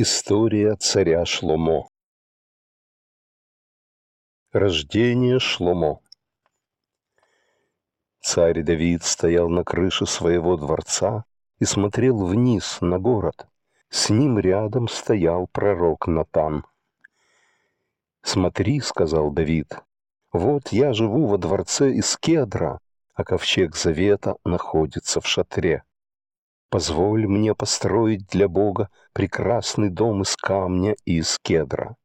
История царя Шломо. Рождение Шломо. Царь Давид стоял на крыше своего дворца и смотрел вниз на город. С ним рядом стоял пророк Натан. «Смотри», — сказал Давид, — «вот я живу во дворце из кедра, а ковчег завета находится в шатре». Позволь мне построить для Бога прекрасный дом из камня и из кедра.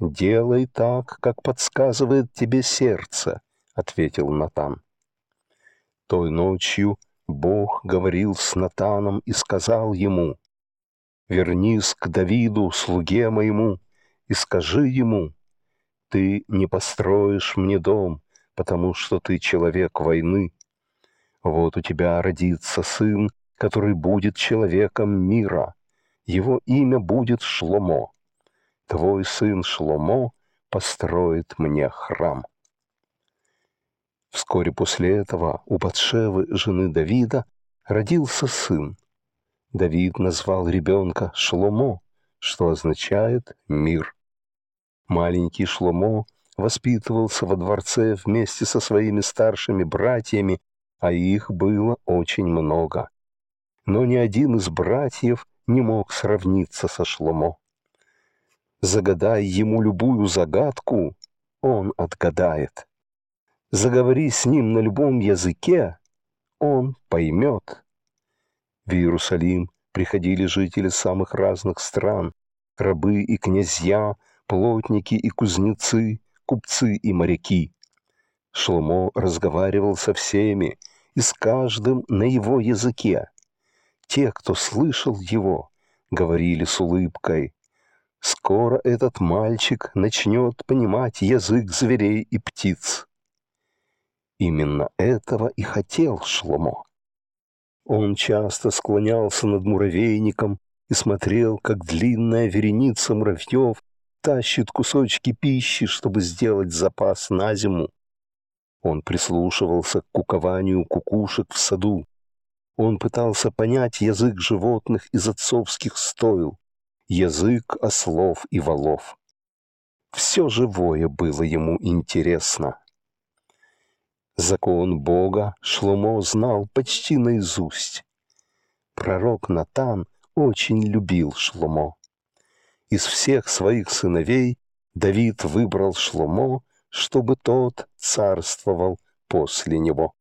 «Делай так, как подсказывает тебе сердце», — ответил Натан. Той ночью Бог говорил с Натаном и сказал ему, «Вернись к Давиду, слуге моему, и скажи ему, ты не построишь мне дом, потому что ты человек войны. Вот у тебя родится сын, который будет человеком мира. Его имя будет Шломо. Твой сын Шломо построит мне храм. Вскоре после этого у Батшевы, жены Давида, родился сын. Давид назвал ребенка Шломо, что означает «мир». Маленький Шломо воспитывался во дворце вместе со своими старшими братьями, а их было очень много но ни один из братьев не мог сравниться со Шломо. Загадай ему любую загадку, он отгадает. Заговори с ним на любом языке, он поймет. В Иерусалим приходили жители самых разных стран, рабы и князья, плотники и кузнецы, купцы и моряки. Шломо разговаривал со всеми и с каждым на его языке те, кто слышал его, говорили с улыбкой. Скоро этот мальчик начнет понимать язык зверей и птиц. Именно этого и хотел Шломо. Он часто склонялся над муравейником и смотрел, как длинная вереница муравьев тащит кусочки пищи, чтобы сделать запас на зиму. Он прислушивался к кукованию кукушек в саду, он пытался понять язык животных из отцовских стоил, язык ослов и волов. Все живое было ему интересно. Закон Бога Шломо знал почти наизусть. Пророк Натан очень любил Шломо. Из всех своих сыновей Давид выбрал Шломо, чтобы тот царствовал после него.